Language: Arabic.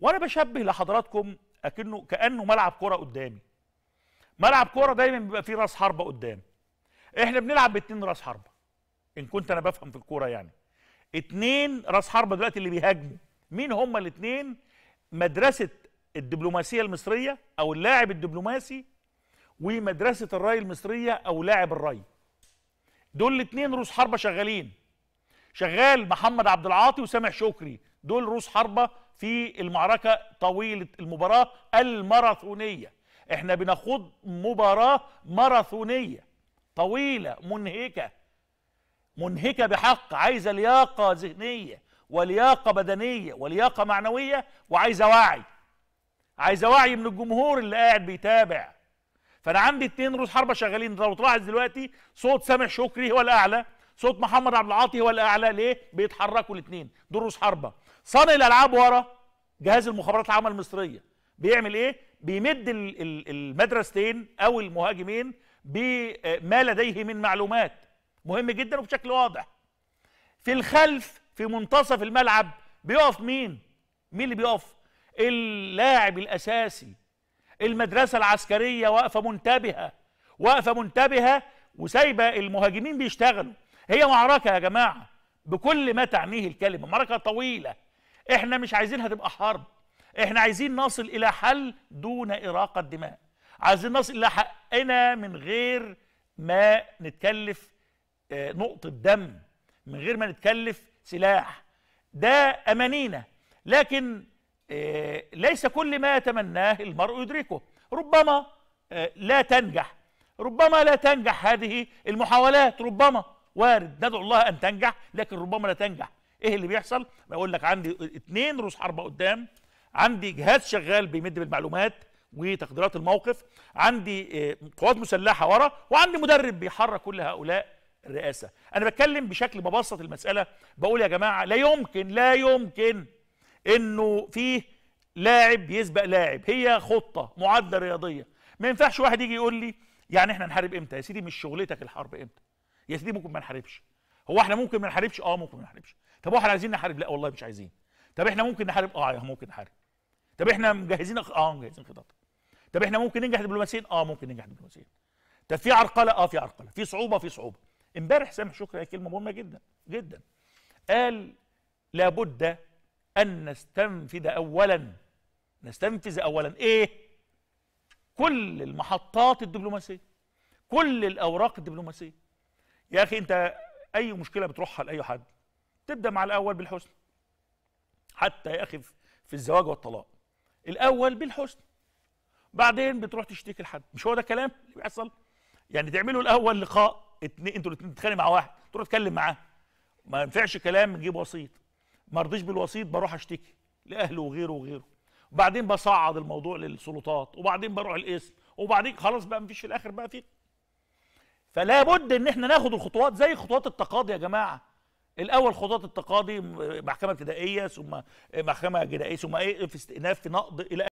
وانا بشبه لحضراتكم اكنه كانه ملعب كوره قدامي ملعب كوره دايما بيبقى فيه راس حربه قدام احنا بنلعب باتنين راس حربه ان كنت انا بفهم في الكوره يعني اتنين راس حربه دلوقتي اللي بيهاجموا مين هما الاتنين مدرسه الدبلوماسيه المصريه او اللاعب الدبلوماسي ومدرسه الراي المصريه او لاعب الراي دول الاتنين روس حربه شغالين شغال محمد عبد العاطي وسامح شكري دول روس حربة في المعركة طويلة المباراة الماراثونية احنا بنخوض مباراة ماراثونية طويلة منهكة منهكة بحق عايزة لياقة ذهنية ولياقة بدنية ولياقة معنوية وعايزة وعي عايزة وعي من الجمهور اللي قاعد بيتابع فانا عندي اتنين روس حربة شغالين لو تلاحظ دلوقتي صوت سامح شكري هو الاعلى صوت محمد عبد العاطي هو الاعلى ليه بيتحركوا الاثنين دول روس حربه صانع الالعاب ورا جهاز المخابرات العامه المصريه بيعمل ايه بيمد المدرستين او المهاجمين بما لديه من معلومات مهم جدا وبشكل واضح في الخلف في منتصف الملعب بيقف مين مين اللي بيقف اللاعب الاساسي المدرسه العسكريه واقفه منتبهه واقفه منتبهه وسايبه المهاجمين بيشتغلوا هي معركه يا جماعه بكل ما تعنيه الكلمه معركه طويله احنا مش عايزينها تبقى حرب احنا عايزين نصل الى حل دون اراقه دماء عايزين نصل الى حقنا من غير ما نتكلف آه، نقطه دم من غير ما نتكلف سلاح ده امانينا لكن آه، ليس كل ما يتمناه المرء يدركه ربما آه، لا تنجح ربما لا تنجح هذه المحاولات ربما وارد ندعو الله ان تنجح لكن ربما لا تنجح ايه اللي بيحصل بقول لك عندي اتنين روس حربة قدام عندي جهاز شغال بيمد بالمعلومات وتقديرات الموقف عندي آه، قوات مسلحة ورا وعندي مدرب بيحرك كل هؤلاء الرئاسة انا بتكلم بشكل ببسط المسألة بقول يا جماعة لا يمكن لا يمكن انه فيه لاعب يسبق لاعب هي خطة معادلة رياضية ما ينفعش واحد يجي يقول لي يعني احنا نحارب امتى يا سيدي مش شغلتك الحرب امتى يا سيدي ممكن ما نحاربش هو احنا ممكن ما نحاربش اه ممكن ما نحاربش طب واحنا عايزين نحارب لا والله مش عايزين طب احنا ممكن نحارب اه ممكن نحارب طب احنا مجهزين اه مجهزين خطط طب احنا ممكن ننجح دبلوماسيا اه ممكن ننجح دبلوماسيا طب في عرقله اه في عرقله في صعوبه في صعوبه امبارح سامح شكري قال كلمه مهمه جدا جدا قال لابد ان نستنفذ اولا نستنفذ اولا ايه كل المحطات الدبلوماسيه كل الاوراق الدبلوماسيه يا اخي انت اي مشكله بتروحها لاي حد تبدا مع الاول بالحسن حتى يا اخي في الزواج والطلاق الاول بالحسن بعدين بتروح تشتكي لحد مش هو ده الكلام اللي بيحصل يعني تعملوا الاول لقاء اتنين انتوا الاثنين تتخانقوا مع واحد تروح تتكلم معاه ما ينفعش كلام نجيب وسيط ما رضيش بالوسيط بروح اشتكي لاهله وغيره وغيره وبعدين بصعد الموضوع للسلطات وبعدين بروح القسم وبعدين خلاص بقى مفيش في الاخر بقى في فلا بد ان احنا ناخد الخطوات زي خطوات التقاضي يا جماعه الاول خطوات التقاضي محكمه ابتدائيه ثم محكمه جنائيه ثم ايه في استئناف في نقض الى